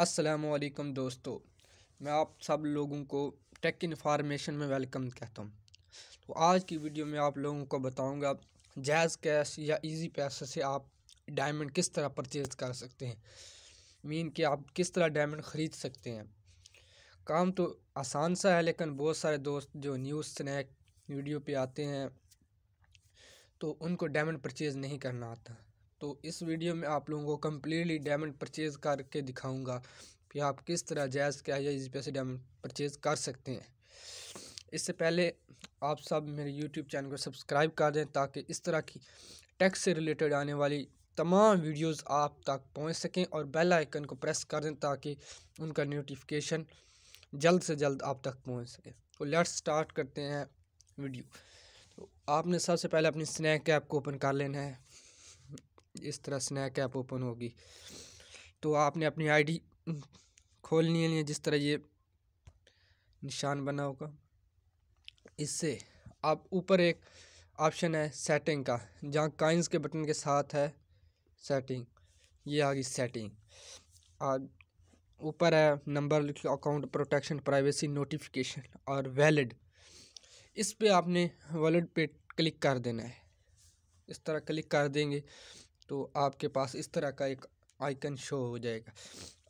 असलकम दोस्तों मैं आप सब लोगों को टेक इन्फॉर्मेशन में वेलकम कहता हूँ तो आज की वीडियो में आप लोगों को बताऊँगा जैज़ कैश या इजी पैसे से आप डायमंड किस तरह परचेज़ कर सकते हैं मीन कि आप किस तरह डायमंड ख़रीद सकते हैं काम तो आसान सा है लेकिन बहुत सारे दोस्त जो न्यूज़ स्नैक वीडियो पे आते हैं तो उनको डायमंड परचेज़ नहीं करना आता तो इस वीडियो में आप लोगों को कम्प्लीटली डायमंड परचेज़ करके दिखाऊंगा कि आप किस तरह जायज़ क्या है इस पैसे डायमंड परचेज़ कर सकते हैं इससे पहले आप सब मेरे यूट्यूब चैनल को सब्सक्राइब कर दें ताकि इस तरह की टैक्स से रिलेटेड आने वाली तमाम वीडियोस आप तक पहुंच सकें और बेल आइकन को प्रेस कर दें ताकि उनका नोटिफिकेशन जल्द से जल्द आप तक पहुंच सके तो लेट्स स्टार्ट करते हैं वीडियो तो आपने सबसे पहले अपनी स्नैक ऐप को ओपन कर लेना है इस तरह स्नैक ऐप ओपन होगी तो आपने अपनी आईडी खोलनी है जिस तरह ये निशान बना होगा इससे आप ऊपर एक ऑप्शन है सेटिंग का जहाँ काइंस के बटन के साथ है सेटिंग ये आ गई सेटिंग और ऊपर है number account protection privacy notification और वैलिड इस पे आपने वैलिड पे क्लिक कर देना है इस तरह क्लिक कर देंगे तो आपके पास इस तरह का एक आइकन शो हो जाएगा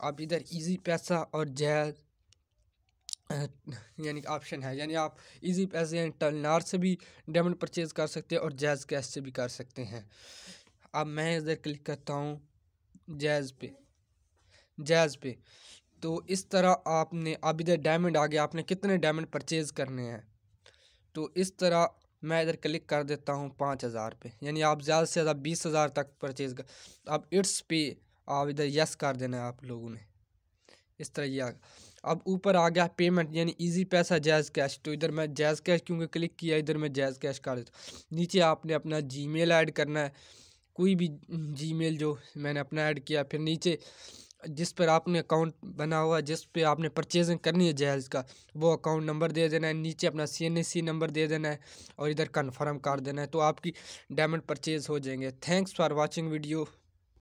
आप इधर इजी पैसा और जैल यानी ऑप्शन है यानी आप इजी पैसे यानी टलनार से भी डायमंड परचेज़ कर सकते हैं और जैज़ कैश से भी कर सकते हैं अब मैं इधर क्लिक करता हूँ जैज़ पे जैज़ पे तो इस तरह आपने अब इधर डायमंड आ गया आपने कितने डायमंड परचेज़ करने हैं तो इस तरह मैं इधर क्लिक कर देता हूँ पाँच हज़ार पे यानी आप ज़्यादा से ज़्यादा बीस हज़ार तक परचेज़ कर अब इट्स पे आप इधर यस कर देना है आप लोगों ने इस तरह यह आ गया अब ऊपर आ गया पेमेंट यानी इजी पैसा जैज़ कैश तो इधर मैं जैज़ कैश क्योंकि क्लिक किया इधर मैं जैज़ कैश कर देता नीचे आपने अपना जी मेल ऐड करना है कोई भी जी मेल जो मैंने अपना ऐड किया फिर नीचे जिस पर आपने अकाउंट बना हुआ जिस पर आपने परचेजिंग करनी है जहेज़ का वो अकाउंट नंबर दे देना है नीचे अपना सी एन सी नंबर दे देना है और इधर कन्फर्म कर देना है तो आपकी डायमंड परचेज़ हो जाएंगे थैंक्स फॉर वॉचिंग वीडियो